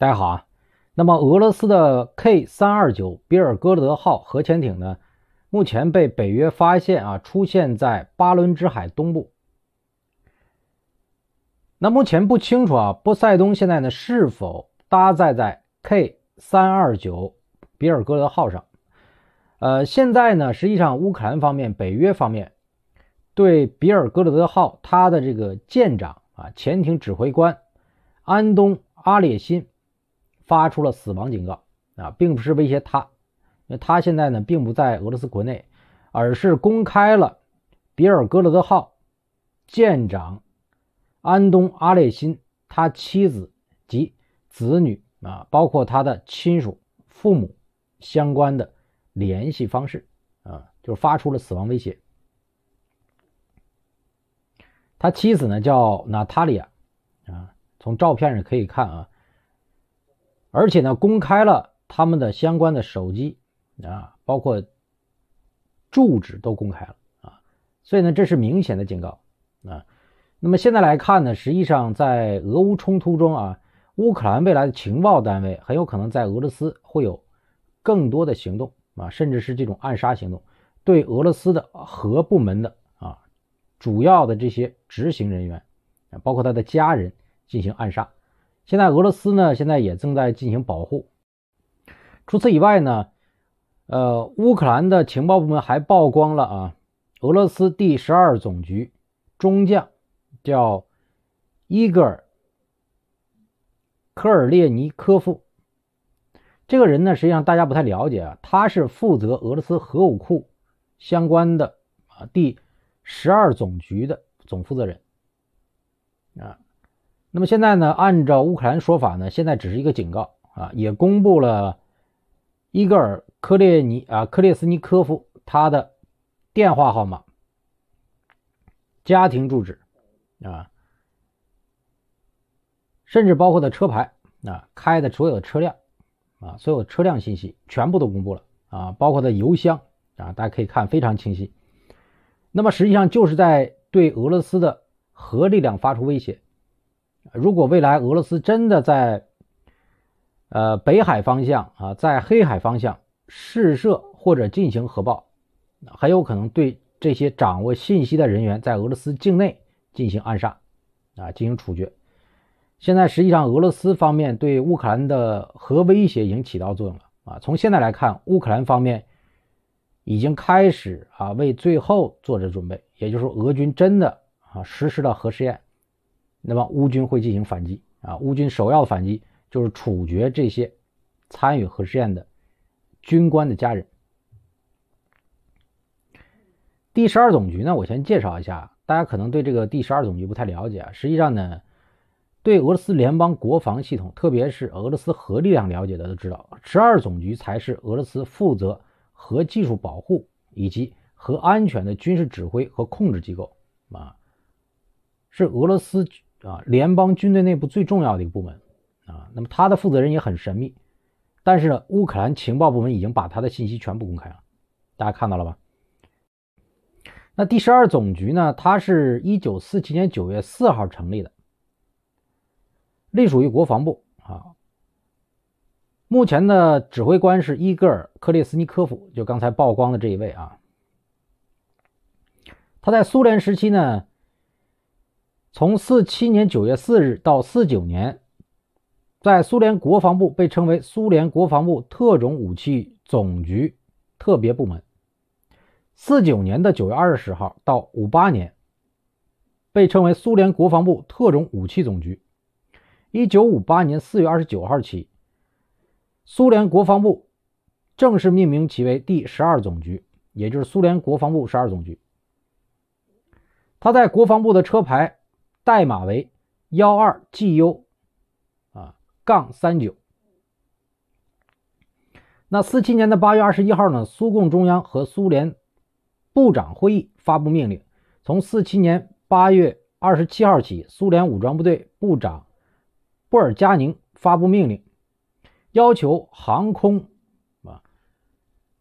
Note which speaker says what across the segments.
Speaker 1: 大家好啊，那么俄罗斯的 K 三二九比尔哥德号核潜艇呢，目前被北约发现啊，出现在巴伦支海东部。那目前不清楚啊，波塞冬现在呢是否搭载在 K 三二九比尔哥德号上？呃，现在呢，实际上乌克兰方面、北约方面对比尔哥德号它的这个舰长啊，潜艇指挥官安东阿列辛。发出了死亡警告啊，并不是威胁他，因为他现在呢并不在俄罗斯国内，而是公开了比尔格勒德号舰长安东阿列辛、他妻子及子女啊，包括他的亲属、父母相关的联系方式啊，就发出了死亡威胁。他妻子呢叫娜塔莉亚啊，从照片上可以看啊。而且呢，公开了他们的相关的手机，啊，包括住址都公开了啊，所以呢，这是明显的警告啊。那么现在来看呢，实际上在俄乌冲突中啊，乌克兰未来的情报单位很有可能在俄罗斯会有更多的行动啊，甚至是这种暗杀行动，对俄罗斯的核部门的啊主要的这些执行人员啊，包括他的家人进行暗杀。现在俄罗斯呢，现在也正在进行保护。除此以外呢，呃，乌克兰的情报部门还曝光了啊，俄罗斯第十二总局中将，叫伊戈尔·科尔列尼科夫。这个人呢，实际上大家不太了解啊，他是负责俄罗斯核武库相关的啊第十二总局的总负责人。啊。那么现在呢？按照乌克兰说法呢，现在只是一个警告啊，也公布了伊戈尔·科列尼啊、科列斯尼科夫他的电话号码、家庭住址啊，甚至包括的车牌啊、开的所有的车辆啊、所有车辆信息全部都公布了啊，包括的邮箱啊，大家可以看非常清晰。那么实际上就是在对俄罗斯的核力量发出威胁。如果未来俄罗斯真的在，呃，北海方向啊，在黑海方向试射或者进行核爆，很有可能对这些掌握信息的人员在俄罗斯境内进行暗杀，啊，进行处决。现在实际上俄罗斯方面对乌克兰的核威胁已经起到作用了啊。从现在来看，乌克兰方面已经开始啊为最后做着准备，也就是说，俄军真的啊实施了核试验。那么乌军会进行反击啊！乌军首要的反击就是处决这些参与核试验的军官的家人。第十二总局呢，我先介绍一下，大家可能对这个第十二总局不太了解啊。实际上呢，对俄罗斯联邦国防系统，特别是俄罗斯核力量了解的都知道，十二总局才是俄罗斯负责核技术保护以及核安全的军事指挥和控制机构啊，是俄罗斯。啊，联邦军队内部最重要的一个部门啊，那么他的负责人也很神秘，但是乌克兰情报部门已经把他的信息全部公开了，大家看到了吧？那第十二总局呢？它是一九四七年九月四号成立的，隶属于国防部啊。目前的指挥官是伊戈尔·克列斯尼科夫，就刚才曝光的这一位啊，他在苏联时期呢。从四七年九月四日到四九年，在苏联国防部被称为苏联国防部特种武器总局特别部门。四九年的九月二十号到五八年，被称为苏联国防部特种武器总局。一九五八年四月二十九号起，苏联国防部正式命名其为第十二总局，也就是苏联国防部十二总局。他在国防部的车牌。代码为幺二 GU，啊杠三九。那四七年的八月二十一号呢？苏共中央和苏联部长会议发布命令，从四七年八月二十七号起，苏联武装部队部长布尔加宁发布命令，要求航空啊，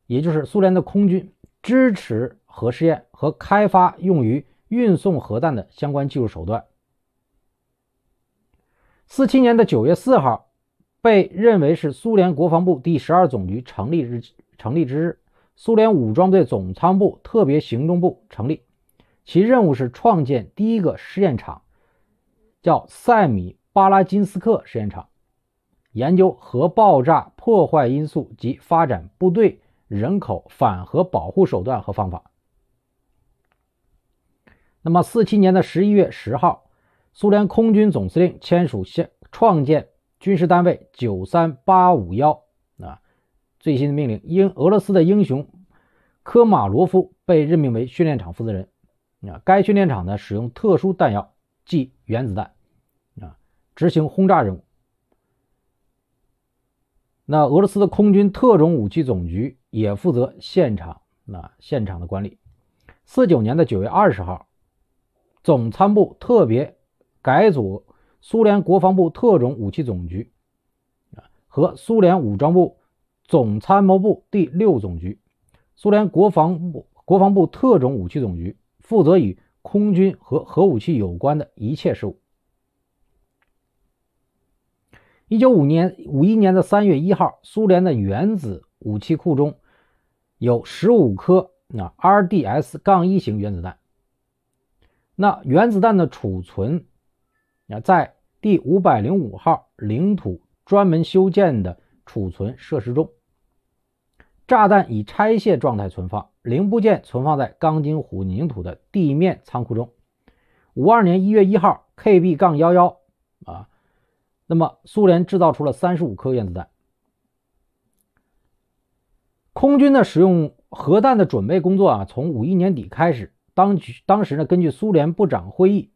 Speaker 1: 也就是苏联的空军支持核试验和开发用于运送核弹的相关技术手段。四七年的九月四号，被认为是苏联国防部第十二总局成立日。成立之日，苏联武装队总参谋部特别行动部成立，其任务是创建第一个试验场，叫塞米巴拉金斯克试验场，研究核爆炸破坏因素及发展部队人口反核保护手段和方法。那么，四七年的十一月十号。苏联空军总司令签署现创建军事单位九三八五幺啊，最新的命令，英俄罗斯的英雄科马罗夫被任命为训练场负责人啊。该训练场呢使用特殊弹药，即原子弹啊，执行轰炸任务。那俄罗斯的空军特种武器总局也负责现场那现场的管理。四九年的九月二十号，总参部特别。改组苏联国防部特种武器总局，啊，和苏联武装部总参谋部第六总局。苏联国防部国防部特种武器总局负责与空军和核武器有关的一切事务。一九五年五一年的三月一号，苏联的原子武器库中有十五颗那 RDS 杠一型原子弹。那原子弹的储存。那在第五百零五号领土专门修建的储存设施中，炸弹以拆卸状态存放，零部件存放在钢筋混凝土的地面仓库中。五二年一月一号，KB- 杠幺幺啊，那么苏联制造出了三十五颗原子弹。空军呢，使用核弹的准备工作啊，从五一年底开始，当当时呢，根据苏联部长会议。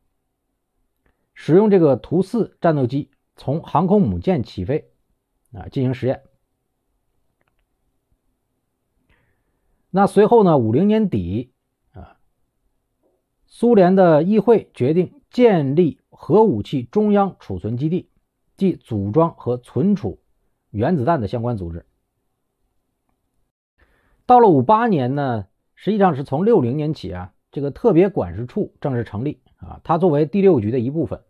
Speaker 1: 使用这个图四战斗机从航空母舰起飞，啊，进行实验。那随后呢？五零年底啊，苏联的议会决定建立核武器中央储存基地，即组装和存储原子弹的相关组织。到了五八年呢，实际上是从六零年起啊，这个特别管事处正式成立啊，它作为第六局的一部分。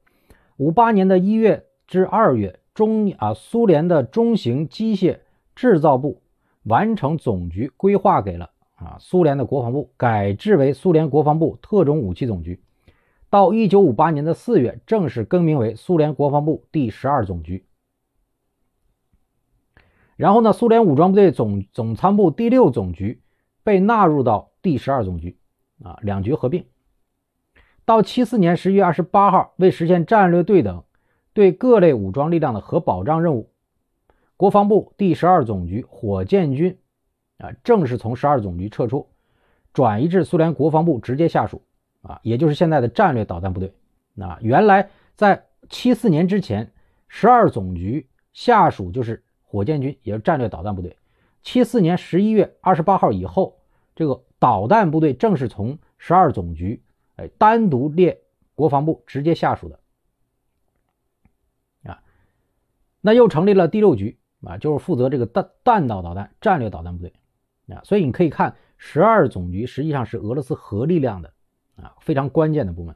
Speaker 1: 五八年的一月至二月中，啊，苏联的中型机械制造部完成总局规划，给了啊，苏联的国防部改制为苏联国防部特种武器总局。到一九五八年的四月，正式更名为苏联国防部第十二总局。然后呢，苏联武装部队总总参部第六总局被纳入到第十二总局，啊，两局合并。到七四年十一月二十八号，为实现战略对等，对各类武装力量的核保障任务，国防部第十二总局火箭军，啊，正式从十二总局撤出，转移至苏联国防部直接下属，啊，也就是现在的战略导弹部队。那原来在七四年之前，十二总局下属就是火箭军，也是战略导弹部队。七四年十一月二十八号以后，这个导弹部队正式从十二总局。单独列国防部直接下属的啊，那又成立了第六局啊，就是负责这个弹弹道导弹、战略导弹部队啊。所以你可以看，十二总局实际上是俄罗斯核力量的啊非常关键的部门。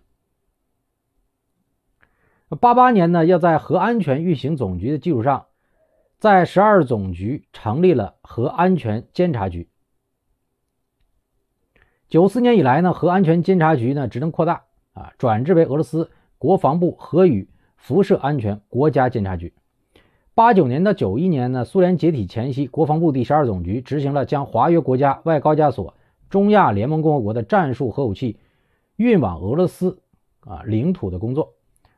Speaker 1: 八八年呢，要在核安全运行总局的基础上，在十二总局成立了核安全监察局。九四年以来呢，核安全监察局呢职能扩大啊，转制为俄罗斯国防部核与辐射安全国家监察局。八九年到九一年呢，苏联解体前夕，国防部第十二总局执行了将华约国家外高加索、中亚联盟共和国的战术核武器运往俄罗斯啊领土的工作。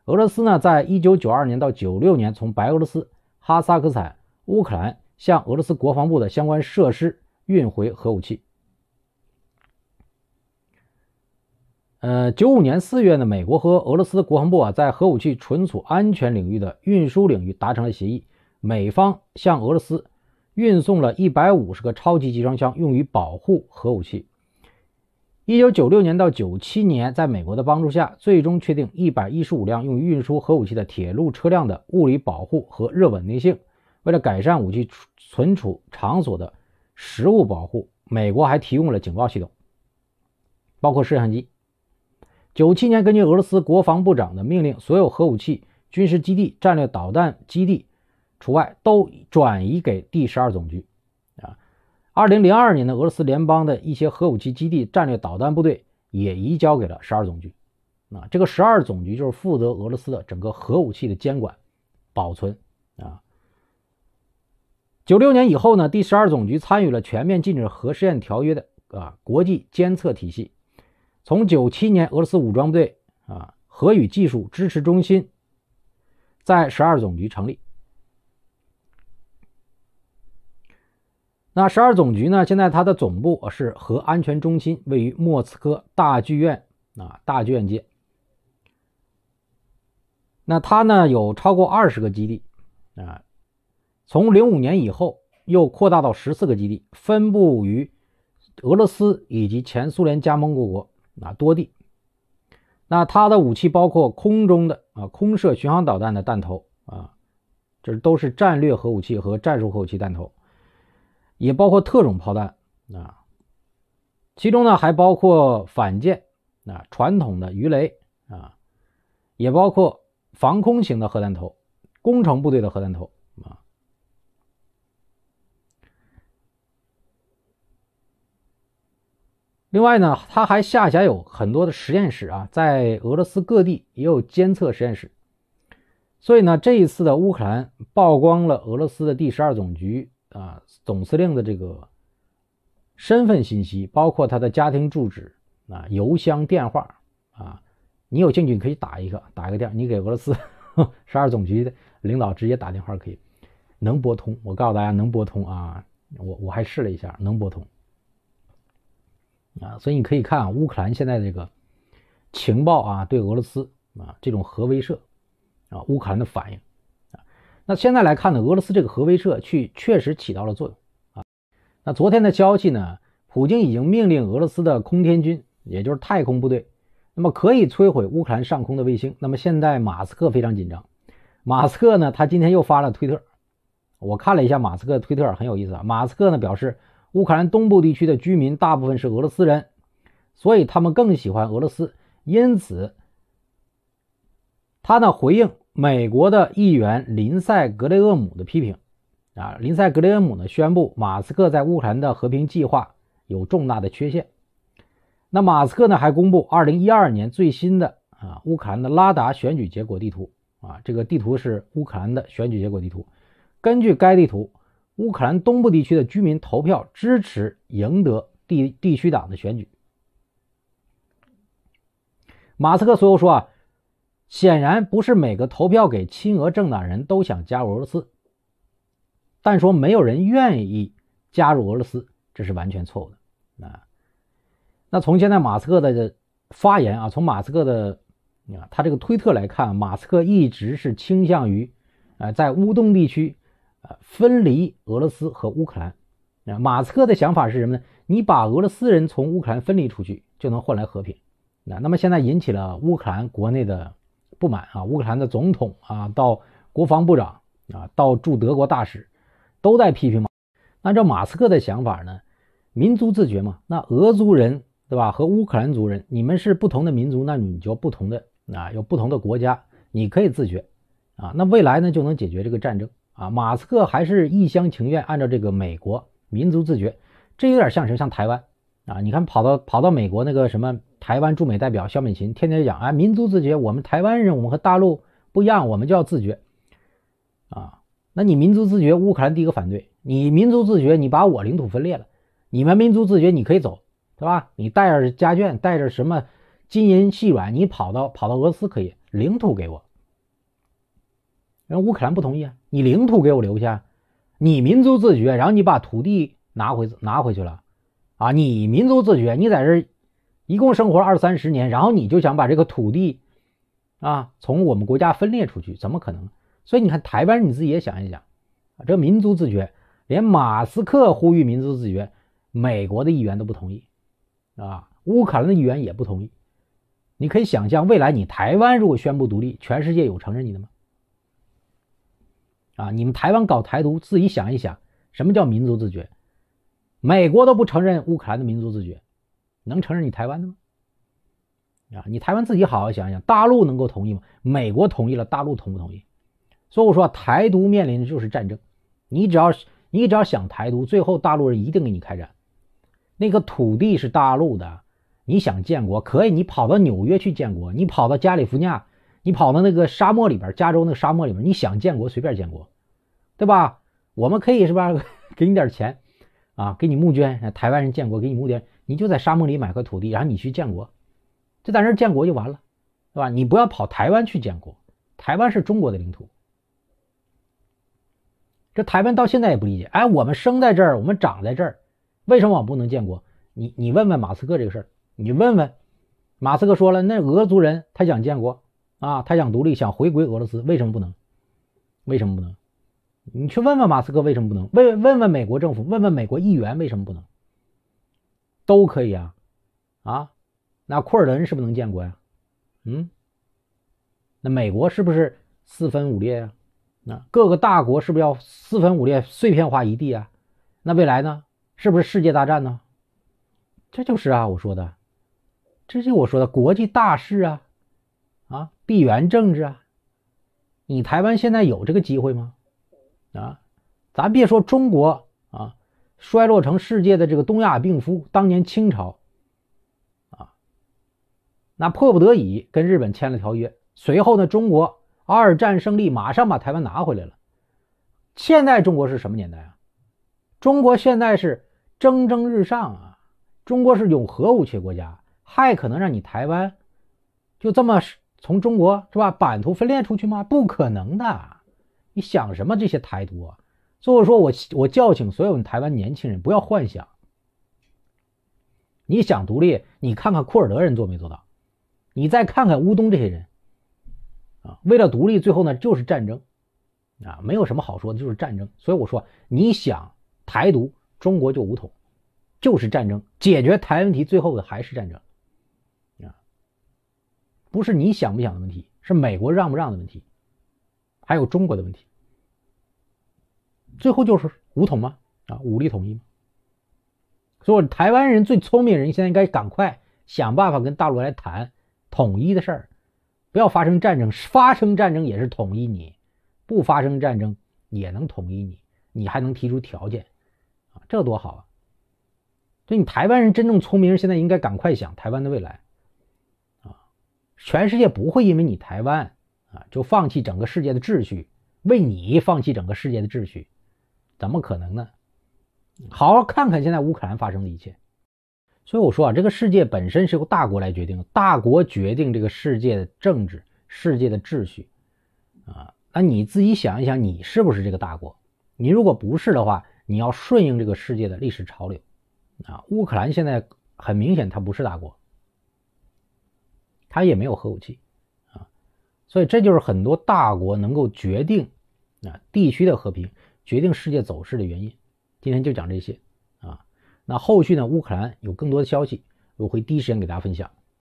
Speaker 1: 俄罗斯呢，在一九九二年到九六年，从白俄罗斯、哈萨克斯坦、乌克兰向俄罗斯国防部的相关设施运回核武器。呃，九五年四月呢，美国和俄罗斯国防部啊，在核武器存储安全领域的运输领域达成了协议。美方向俄罗斯运送了一百五十个超级集装箱，用于保护核武器。一九九六年到九七年，在美国的帮助下，最终确定一百一十五辆用于运输核武器的铁路车辆的物理保护和热稳定性。为了改善武器存储场所的实物保护，美国还提供了警报系统，包括摄像机。九七年，根据俄罗斯国防部长的命令，所有核武器军事基地、战略导弹基地（除外）都转移给第十二总局。啊，二零零二年呢，俄罗斯联邦的一些核武器基地、战略导弹部队也移交给了十二总局。啊，这个十二总局就是负责俄罗斯的整个核武器的监管、保存。啊，九六年以后呢，第十二总局参与了全面禁止核试验条约的啊国际监测体系。从九七年，俄罗斯武装队啊核与技术支持中心在十二总局成立。那十二总局呢？现在它的总部是核安全中心，位于莫斯科大剧院啊大剧院街。那它呢有超过二十个基地啊。从零五年以后，又扩大到十四个基地，分布于俄罗斯以及前苏联加盟国国。啊，多地，那它的武器包括空中的啊，空射巡航导弹的弹头啊，这都是战略核武器和战术核武器弹头，也包括特种炮弹啊，其中呢还包括反舰啊，传统的鱼雷啊，也包括防空型的核弹头，工程部队的核弹头。另外呢，他还下辖有很多的实验室啊，在俄罗斯各地也有监测实验室。所以呢，这一次的乌克兰曝光了俄罗斯的第十二总局啊总司令的这个身份信息，包括他的家庭住址啊、邮箱、电话啊。你有兴趣，你可以打一个，打一个电，你给俄罗斯十二总局的领导直接打电话可以，能拨通。我告诉大家能拨通啊，我我还试了一下，能拨通。啊，所以你可以看乌克兰现在这个情报啊，对俄罗斯啊这种核威慑啊，乌克兰的反应啊。那现在来看呢，俄罗斯这个核威慑去确实起到了作用啊。那昨天的消息呢，普京已经命令俄罗斯的空天军，也就是太空部队，那么可以摧毁乌克兰上空的卫星。那么现在马斯克非常紧张，马斯克呢，他今天又发了推特，我看了一下马斯克推特很有意思啊，马斯克呢表示。乌克兰东部地区的居民大部分是俄罗斯人，所以他们更喜欢俄罗斯。因此，他呢回应美国的议员林赛·格雷厄姆的批评。啊，林赛·格雷厄姆呢宣布马斯克在乌克兰的和平计划有重大的缺陷。那马斯克呢还公布二零一二年最新的啊乌克兰的拉达选举结果地图。啊，这个地图是乌克兰的选举结果地图。根据该地图。乌克兰东部地区的居民投票支持赢得地地区党的选举。马斯克随后说：“啊，显然不是每个投票给亲俄政党人都想加入俄罗斯，但说没有人愿意加入俄罗斯，这是完全错误的。”啊，那从现在马斯克的发言啊，从马斯克的你看他这个推特来看，马斯克一直是倾向于，呃，在乌东地区。啊，分离俄罗斯和乌克兰，啊，马斯克的想法是什么呢？你把俄罗斯人从乌克兰分离出去，就能换来和平。那那么现在引起了乌克兰国内的不满啊，乌克兰的总统啊，到国防部长啊，到驻德国大使，都在批评马。按照马斯克的想法呢？民族自觉嘛。那俄族人对吧？和乌克兰族人，你们是不同的民族，那你就不同的啊，有不同的国家，你可以自觉啊。那未来呢，就能解决这个战争。啊，马斯克还是一厢情愿，按照这个美国民族自觉，这有点像谁？像台湾啊？你看，跑到跑到美国那个什么台湾驻美代表肖美琴，天天讲，啊，民族自觉，我们台湾人，我们和大陆不一样，我们就要自觉啊。那你民族自觉，乌克兰第一个反对你民族自觉，你把我领土分裂了，你们民族自觉你可以走，对吧？你带着家眷，带着什么金银细软，你跑到跑到俄罗斯可以，领土给我。人乌克兰不同意啊，你领土给我留下，你民族自觉，然后你把土地拿回拿回去了，啊，你民族自觉，你在这一共生活二三十年，然后你就想把这个土地啊从我们国家分裂出去，怎么可能？所以你看台湾，你自己也想一想啊，这民族自觉，连马斯克呼吁民族自觉，美国的议员都不同意啊，乌克兰的议员也不同意，你可以想象未来你台湾如果宣布独立，全世界有承认你的吗？啊！你们台湾搞台独，自己想一想，什么叫民族自觉？美国都不承认乌克兰的民族自觉，能承认你台湾的吗？啊！你台湾自己好好想想，大陆能够同意吗？美国同意了，大陆同不同意？所以我说，台独面临的就是战争。你只要你只要想台独，最后大陆人一定给你开战。那个土地是大陆的，你想建国可以，你跑到纽约去建国，你跑到加利福尼亚。你跑到那个沙漠里边，加州那个沙漠里边，你想建国随便建国，对吧？我们可以是吧，给你点钱，啊，给你募捐，台湾人建国给你募点，你就在沙漠里买块土地，然后你去建国，就在那建国就完了，对吧？你不要跑台湾去建国，台湾是中国的领土。这台湾到现在也不理解，哎，我们生在这儿，我们长在这儿，为什么我们不能建国？你你问问马斯克这个事儿，你问问，马斯克说了，那俄族人他想建国。啊，他想独立，想回归俄罗斯，为什么不能？为什么不能？你去问问马斯克为什么不能？问问问美国政府，问问美国议员为什么不能？都可以啊，啊，那库尔德人是不是能建国呀？嗯，那美国是不是四分五裂呀？那各个大国是不是要四分五裂、碎片化一地啊？那未来呢？是不是世界大战呢？这就是啊，我说的，这就我说的国际大事啊。啊，闭源政治啊！你台湾现在有这个机会吗？啊，咱别说中国啊，衰落成世界的这个东亚病夫。当年清朝啊，那迫不得已跟日本签了条约。随后呢，中国二战胜利，马上把台湾拿回来了。现在中国是什么年代啊？中国现在是蒸蒸日上啊！中国是有核武器国家，还可能让你台湾就这么？从中国是吧？版图分裂出去吗？不可能的！你想什么？这些台独，所以说，我我叫醒所有台湾年轻人，不要幻想。你想独立，你看看库尔德人做没做到？你再看看乌东这些人，啊，为了独立，最后呢就是战争，啊，没有什么好说的，就是战争。所以我说，你想台独，中国就无统，就是战争。解决台湾问题，最后的还是战争。不是你想不想的问题，是美国让不让的问题，还有中国的问题。最后就是武统吗？啊，武力统一吗？以台湾人最聪明人，现在应该赶快想办法跟大陆来谈统一的事儿，不要发生战争，发生战争也是统一你，不发生战争也能统一你，你还能提出条件，啊，这多好啊！就你台湾人真正聪明人，现在应该赶快想台湾的未来。全世界不会因为你台湾啊就放弃整个世界的秩序，为你放弃整个世界的秩序，怎么可能呢？好好看看现在乌克兰发生的一切，所以我说啊，这个世界本身是由大国来决定，大国决定这个世界的政治、世界的秩序啊。那你自己想一想，你是不是这个大国？你如果不是的话，你要顺应这个世界的历史潮流啊。乌克兰现在很明显，它不是大国。他也没有核武器啊，所以这就是很多大国能够决定啊地区的和平，决定世界走势的原因。今天就讲这些啊，那后续呢乌克兰有更多的消息，我会第一时间给大家分享。